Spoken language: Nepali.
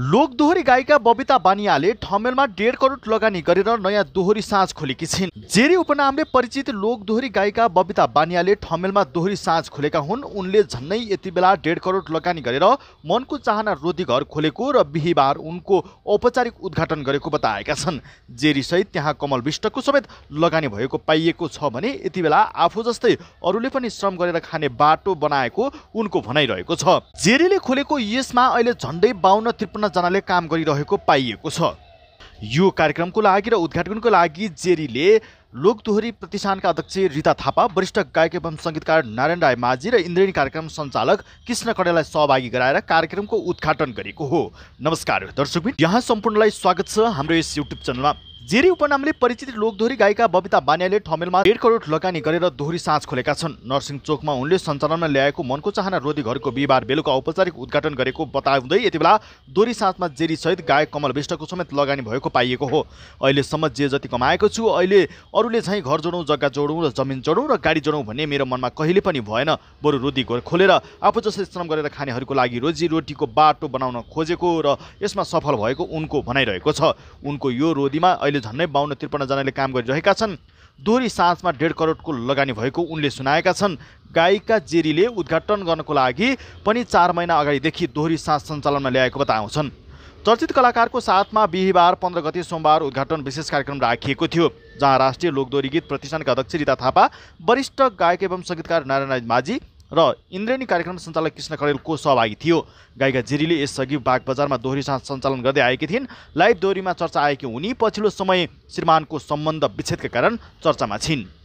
लोकदोहोरी गायिका बबिता बानियाले ठमेलमा डेढ करोड लगानी गरेर नयाँ दोहोरी साँझ खोलेकी छिन् जेरी उपनामले परिचित लोकदोहोरी गायिका बबिता बानियाले ठमेलमा दोहोरी साँझ खोलेका हुन् उनले झन्नै यति बेला डेढ करोड लगानी गरेर मनको चाहना रोधी घर खोलेको र बिहिबार उनको औपचारिक उद्घाटन गरेको बताएका छन् जेरी सहित त्यहाँ कमल विष्टको समेत लगानी भएको पाइएको छ भने यति बेला आफू जस्तै अरूले पनि श्रम गरेर खाने बाटो बनाएको उनको भनाइरहेको छ जेरीले खोलेको यसमा अहिले झन्डै बाहन्न त्रिपन्न जनाले काम गरिरहेको पाइएको छ यो कार्यक्रमको लागि र उद्घाटनको लागि जेरीले लोकदोहोरी प्रतिष्ठानका अध्यक्ष रिता थापा वरिष्ठ गायक एवं सङ्गीतकार नारायण राय माझी र इन्द्रेणी कार्यक्रम सञ्चालक कृष्ण कडेलाई सहभागी गराएर कार्यक्रमको उद्घाटन गरेको हो नमस्कार दर्शकबिन यहाँ सम्पूर्णलाई स्वागत छ हाम्रो यस युट्युब च्यानलमा जेरी उपनामले परिचित लोकधोरी गायिका बबिता बानियाले ठमेलमा डेढ करोड लगानी गरेर दोहोरी साँझ खोलेका छन् नर्सिङ चोकमा उनले सञ्चालनमा ल्याएको मनको चाहना रोधी घरको बिहिबार बेलुका औपचारिक उद्घाटन गरेको बताउँदै यति बेला दोहोरी साँझमा जेरी सहित गायक कमल विष्टको समेत लगानी भएको पाइएको हो अहिलेसम्म जे जति कमाएको छु अहिले अरूले झैँ घर जोडौँ जग्गा जोडौँ र जमिन जोडौँ र गाडी जोडौँ भन्ने मेरो मनमा कहिले पनि भएन बरु रोधी घर खोलेर आफू जसले श्रम गरेर खानेहरूको लागि रोजीरोटीको बाटो बनाउन खोजेको र यसमा सफल भएको उनको भनाइरहेको छ उनको यो रोधीमा अहिले अहिले झन्नै बाहन्न त्रिपन्नजनाले काम गरिरहेका छन् दोहोरी साँझमा डेढ करोडको लगानी भएको उनले सुनाएका छन् गायिका जेरीले उद्घाटन गर्नको लागि पनि चार महिना अगाडिदेखि दोहोरी साँझ सञ्चालनमा ल्याएको बताउँछन् चर्चित कलाकारको साथमा बिहिबार पन्ध्र गते सोमबार उद्घाटन विशेष कार्यक्रम राखिएको थियो जहाँ राष्ट्रिय लोकदोरी गीत प्रतिष्ठानका अध्यक्ष रिता थापा वरिष्ठ गायक एवं सङ्गीतकार नारायण माझी र इन्द्रेणी कार्यक्रम सञ्चालक कृष्ण खडेलको सहभागी थियो गायिका जिरीले यसअघि बागबजारमा दोहोरीसँग सञ्चालन गर्दै आएकी थिइन् लाइभ दोहोरीमा चर्चा आएकी उनी पछिल्लो समय श्रीमानको सम्बन्ध विच्छेदका कारण चर्चामा छिन्